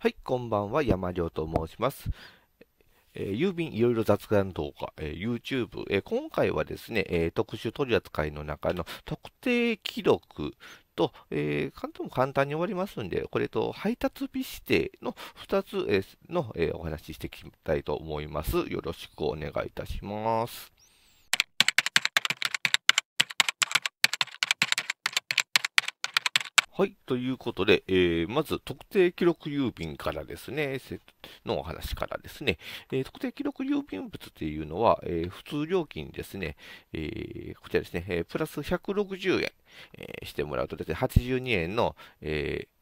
はい、こんばんは、山亮と申します。えー、郵便いろいろ雑談動画、えー、YouTube、えー、今回はですね、え特殊取扱いの中の特定記録と、えー、とも簡単に終わりますんで、これと配達日指定の2つえの、えお話ししていきたいと思います。よろしくお願いいたします。はい。ということで、えー、まず特定記録郵便からですね、のお話からですね、えー、特定記録郵便物っていうのは、えー、普通料金ですね、えこちらですね、えプラス160円、えしてもらうとですね、82円の、えー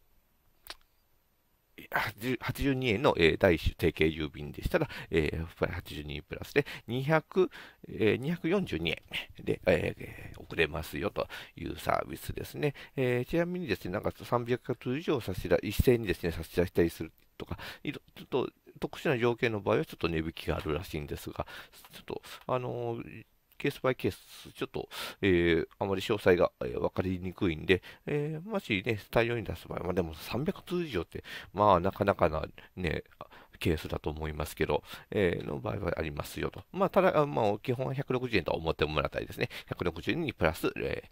82円の、え第1種定型郵便でしたら、えー、82プラスで200、え242円で、えー、送れますよというサービスですね。えちなみにですね、なんか300通以上差し出、一斉にですね、差し出したりするとか、ちょっと特殊な条件の場合はちょっと値引きがあるらしいんですが、ちょっと、あのーケースバイケース、ちょっと、えー、あまり詳細が、えー、分かりにくいんで、えー、もしね、対応に出す場合、まあでも300通以上って、まあなかなかなね、ケースだと思いますけど、えー、の場合はありますよと。まあ、ただ、まあ、基本は160円と思ってもらったりですね。160円にプラス、えー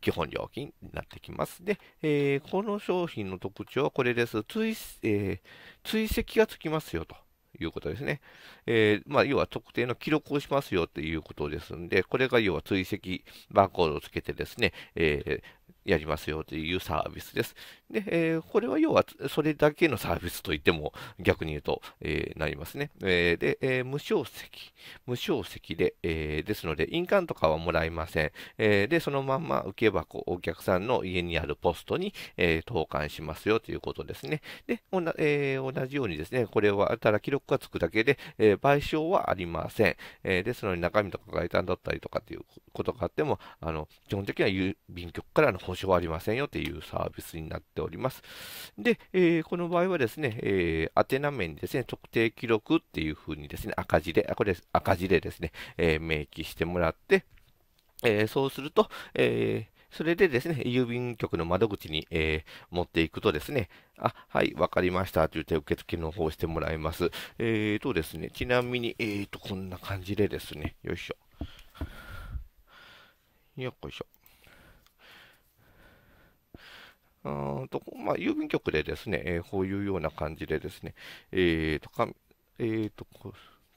基本料金になってきます。で、えー、この商品の特徴はこれです。追,、えー、追跡がつきますよと。いうことですね。えー、まあ、要は特定の記録をしますよということですんで、これが要は追跡バーコードをつけてですね、えー、やりますよというサービスです。で、えー、これは要はそれだけのサービスといっても逆に言うと、えー、なりますね。えー、で、え無償席、無償席で、えですので、印鑑とかはもらえません。えで、そのまんま受け箱、お客さんの家にあるポストに、え投函しますよということですね。で、同,、え同じようにですね、これは、ただ記録がつくだけで、え賠償はありません。えですので、中身とか外観だったりとかっていうことがあっても、あの基本的には郵便局からの保証はありませんよというサービスになっております。で、えー、この場合はですね、えー、宛名面にですね、特定記録っていうふうにですね、赤字で、あこれ赤字でですね、えー、明記してもらって、えー、そうすると、えー、それでですね、郵便局の窓口に、えー、持っていくとですね、あ、はい、わかりました、と言って受付の方をしてもらいます。えーとですね、ちなみに、えーと、こんな感じでですね、よいしょ。よっこいしょ。うんとまあ、郵便局でですね、えー、こういうような感じでですね、えーとかえーと、こ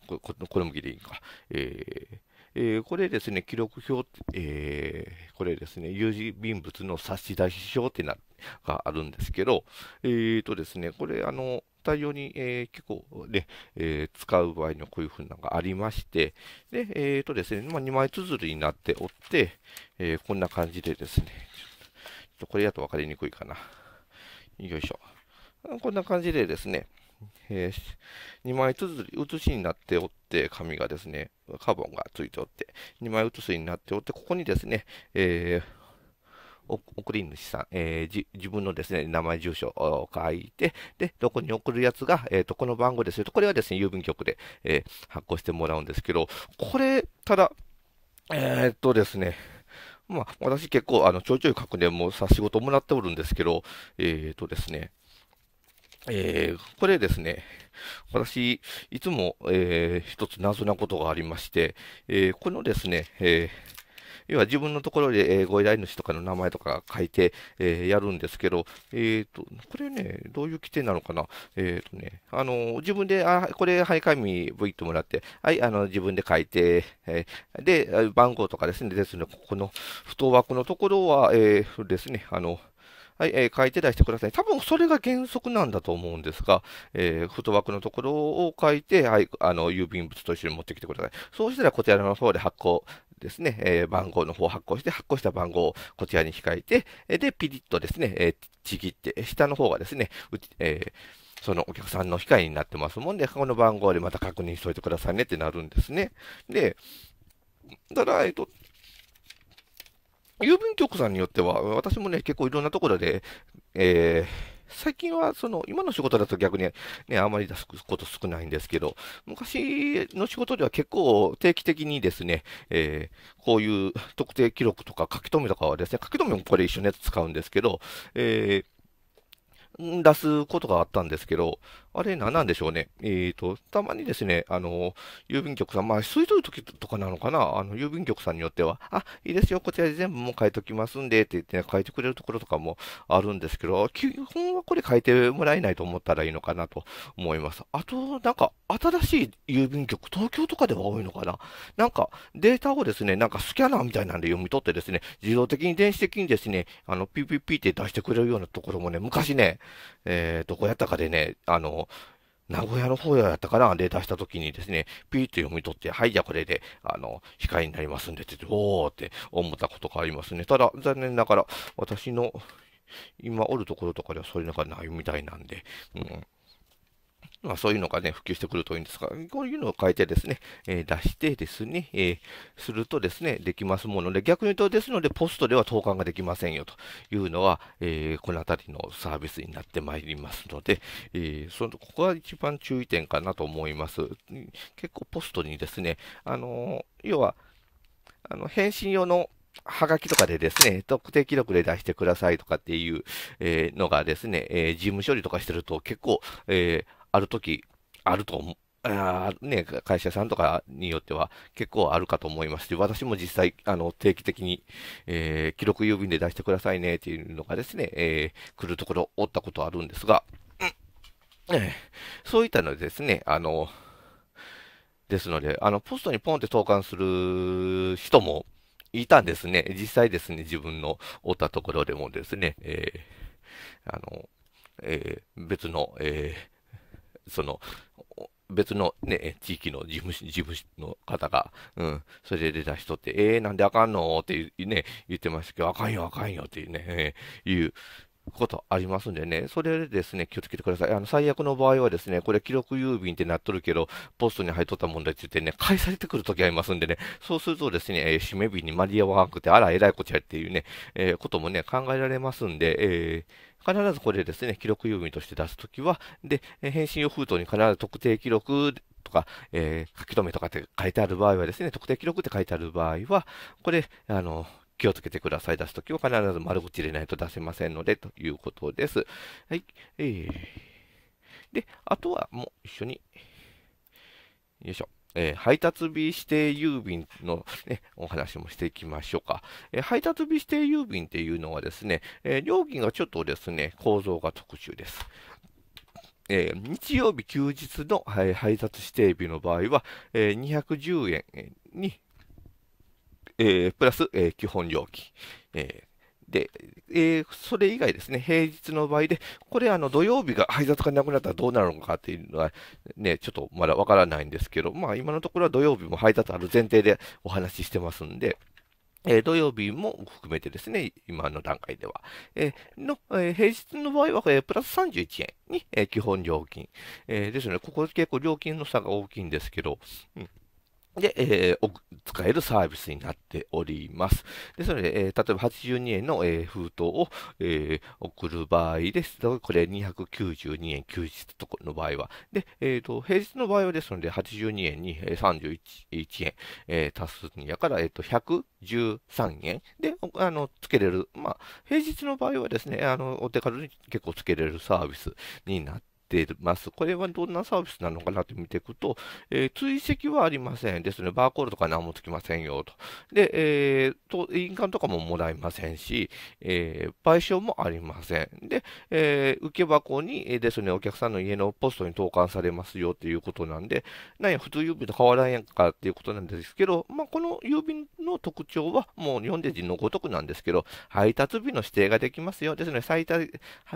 ここれもきでいいか、えーえー、これですね、記録表、えー、これですね、有便物の差し出し表ってながあるんですけど、えーとですね、これ、あの、対応に、えー、結構ね、えー、使う場合にはこういうふうなのがありまして、で、えーとですね、まあ、2枚綴りになっておって、えー、こんな感じでですね、ちょっとちょっとこれだと分かりにくいかな。よいしょ。こんな感じでですね、えー、2枚写しになっておって、紙がですね、カーボンがついておって、2枚写しになっておって、ここにですね、えー送り主さん、えー、自分のですね、名前、住所を書いて、で、どこに送るやつが、えっ、ー、と、この番号ですよと、これはですね、郵便局で、えー、発行してもらうんですけど、これ、ただ、えっとですね、まあ、私結構、あの、ちょいちょい確認もさ、仕事もらっておるんですけど、えっ、ー、とですね、えー、これですね、私、いつも、えー、一つ謎なことがありまして、えー、このですね、えー、要は自分のところで、えー、ご依頼主とかの名前とか書いて、えー、やるんですけど、えっ、ー、と、これね、どういう規定なのかなえっ、とね、あの、自分で、あ、これ、はい、紙、ブイってもらって、はい、あの、自分で書いて、えで、番号とかですね、ですので、ここの、不当枠のところは、えですね、あの、はい、えー、書いて出してください。多分それが原則なんだと思うんですが、えー、フット枠のところを書いて、はい、あの、郵便物と一緒に持ってきてください。そうしたらこちらの方で発行ですね、えー、番号の方を発行して、発行した番号をこちらに控えて、で、ピリッとですね、えー、ちぎって、下の方がですね、うちえー、そのお客さんの控えになってますもんで、この番号でまた確認しといてくださいねってなるんですね。で、ただ、えっ、と、郵便局さんによっては、私もね、結構いろんなところで、えー、最近は、その、今の仕事だと逆にね、あまり出すこと少ないんですけど、昔の仕事では結構定期的にですね、えー、こういう特定記録とか書き留めとかはですね、書き留めもこれ一緒のやつ使うんですけど、えー、出すことがあったんですけど、あれ何なんでしょうね。えっ、ー、と、たまにですね、あの、郵便局さん、まあ、吸い取る時とかなのかな、あの、郵便局さんによっては、あ、いいですよ、こちらで全部もう書いときますんで、って言って、ね、書いてくれるところとかもあるんですけど、基本はこれ書いてもらえないと思ったらいいのかなと思います。あと、なんか、新しい郵便局、東京とかでは多いのかな。なんか、データをですね、なんかスキャナーみたいなんで読み取ってですね、自動的に電子的にですね、あの、PPP って出してくれるようなところもね、昔ね、えー、どこやったかでね、あの、名古屋の方やったかな、データした時にですね、ピーって読み取って、はい、じゃあこれで、あの、光になりますんでって、おーって思ったことがありますね。ただ、残念ながら、私の今おるところとかではそれなんかないみたいなんで、うん。まあ、そういうのがね、普及してくるといいんですが、こういうのを変えてですね、えー、出してですね、えー、するとですね、できますもので、逆に言うとですので、ポストでは投函ができませんよというのは、えー、このあたりのサービスになってまいりますので、えそのここが一番注意点かなと思います。結構ポストにですね、あの要は、あの、返信用のはがきとかでですね、特定記録で出してくださいとかっていう、えー、のがですね、えー、事務処理とかしてると結構、えーある時、あると思う。あね、会社さんとかによっては結構あるかと思いますし、私も実際、あの、定期的に、えー、記録郵便で出してくださいねっていうのがですね、えー、来るところおったことあるんですが、そういったのでですね、あの、ですので、あの、ポストにポンって投函する人もいたんですね。実際ですね、自分のおったところでもですね、えー、あの、えー、別の、えー、その、別のね、地域の事務事務の方が、うん、それで出た人って、えー、なんであかんのってね、言ってましたけど、あかんよ、あかんよっていうね、えー、いうことありますんでね、それでですね、気をつけてください。あの、最悪の場合はですね、これ記録郵便ってなっとるけど、ポストに入っとった問題って言ってね、返されてくるときありますんでね、そうするとですね、えー、締め日に間に合わなくて、あら、えらいこっちゃっていうね、えー、こともね、考えられますんで、えー、必ずこれですね、記録郵便として出すときは、で、返信用封筒に必ず特定記録とか、えー、書き留めとかって書いてある場合はですね、特定記録って書いてある場合は、これ、あの、気をつけてください。出すときは必ず丸口入れないと出せませんので、ということです。はい。えー、で、あとはもう一緒に、よいしょ。えー、配達日指定郵便の、ね、お話もしていきましょうか。えー、配達日指定郵便っていうのはですね、えー、料金がちょっとですね、構造が特殊です。えー、日曜日休日の、はい、配達指定日の場合は、えー、210円に、えー、プラス、え基本料金、えで、えー、それ以外ですね、平日の場合で、これ、あの、土曜日が 配達がなくなったらどうなるのかっていうのは、ね、ちょっとまだわからないんですけど、まあ、今のところは土曜日も配達ある前提でお話ししてますんで、えー、土曜日も含めてですね、今の段階では。えー、の、えー、平日の場合は、えプラス31円に、え基本料金。えですので、ここ結構料金の差が大きいんですけど、うんで、えー、使えるサービスになっております。ですので、えー、例えば82円の、えー、封筒を、えー、送る場合ですと、これ292円休日の場合は。で、えーと、平日の場合はですので、82円に31円、えー、足すんやから、えーと、113円で、あの、つけれる。まあ、平日の場合はですね、あの、お手軽に結構つけれるサービスになっててます。これはどんなサービスなのかなって見ていくと、えー、追跡はありませんですね。バーコードとか何もつきませんよと。で、えー、と印鑑とかももらえませんし、えー、賠償もありません。で、えー、受け箱にですね、お客さんの家のポストに投函されますよっていうことなんで、なんや、普通郵便と変わらんやんかっていうことなんですけど、まあ、この郵便の特徴はもう日本でのごとくなんですけど、配達日の指定ができますよ。ですね、最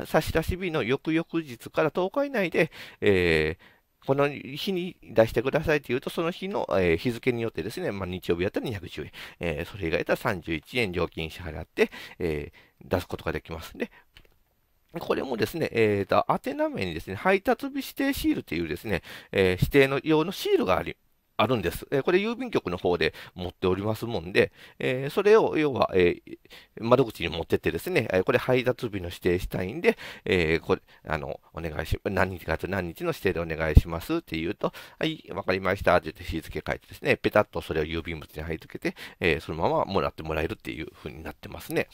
差出日の翌々日から10日以内で、えー、この日に出してくださいというと、その日の、えー、日付によってですね、まあ、日曜日やったら210円、えー、それ以外だったら31円料金支払って、え出すことができますで、これもですね、えーと、と宛名名にですね、配達日指定シールというですね、え指定の用のシールがありあるんです。えこれ郵便局の方で持っておりますもんで、えそれを要は、え窓口に持ってってですね、えこれ配達日の指定したいんで、えこれ、あの、お願いし、何日かと何日の指定でお願いしますって言うと、はい、わかりましたって言って日付書いてですね、ペタッとそれを郵便物に貼り付けて、えそのままもらってもらえるっていう風になってますね。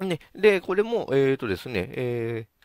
ね、で、これも、えっ、ー、とですね、えー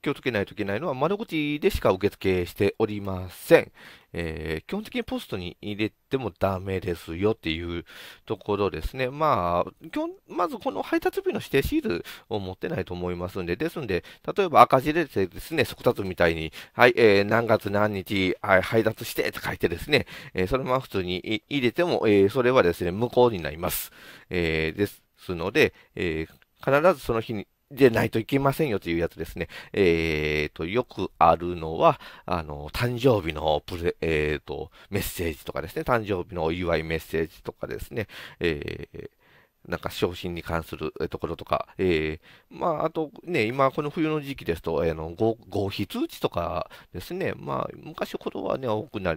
気をつけないといけないのは、窓口でしか受付しておりません。えー、基本的にポストに入れてもダメですよっていうところですね。まあ、基本まずこの配達日の指定シールを持ってないと思いますんで、ですんで、例えば赤字でですね、速達みたいに、はい、えー、何月何日、はい、配達してって書いてですね、えー、そのまま普通に入れても、えー、それはですね、無効になります。えー、ですので、えー、必ずその日に、でないといけませんよというやつですね。えー、と、よくあるのは、あの、誕生日のプレ、えー、と、メッセージとかですね、誕生日のお祝いメッセージとかですね、えー、なんか昇進に関するところとか、えー、まあ、あとね、今、この冬の時期ですと、えー、の合否通知とかですね、まあ、昔ほどはね、多くな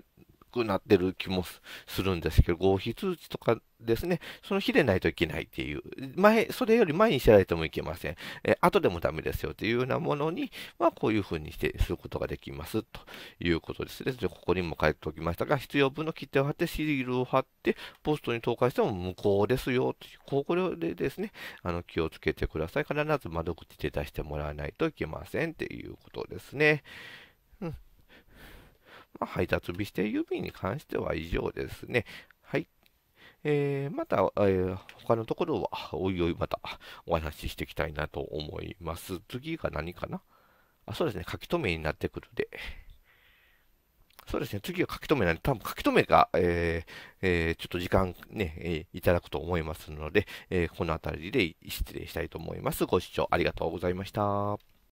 くなってる気もするんですけど、合否通知とかですね、その日でないといけないっていう、前、それより前に知られてもいけません。えー、後でもダメですよというようなものに、は、こういうふうにして、することができますということですね。でここにも書いておきましたが、必要分の切手を貼って、シールを貼って、ポストに投函しても無効ですよという、ここでですね、あの気をつけてください。必ず窓口で出してもらわないといけませんっていうことですね。まあ、配達日指定郵便に関しては以上ですね。はい。えー、また、えー、他のところは、おいおいまたお話ししていきたいなと思います。次が何かなあ、そうですね。書き留めになってくるで。そうですね、次は書き留めなんで、多分書き留めが、えーえー、ちょっと時間ね、えー、いただくと思いますので、えこの辺りで失礼したいと思います。ご視聴ありがとうございました。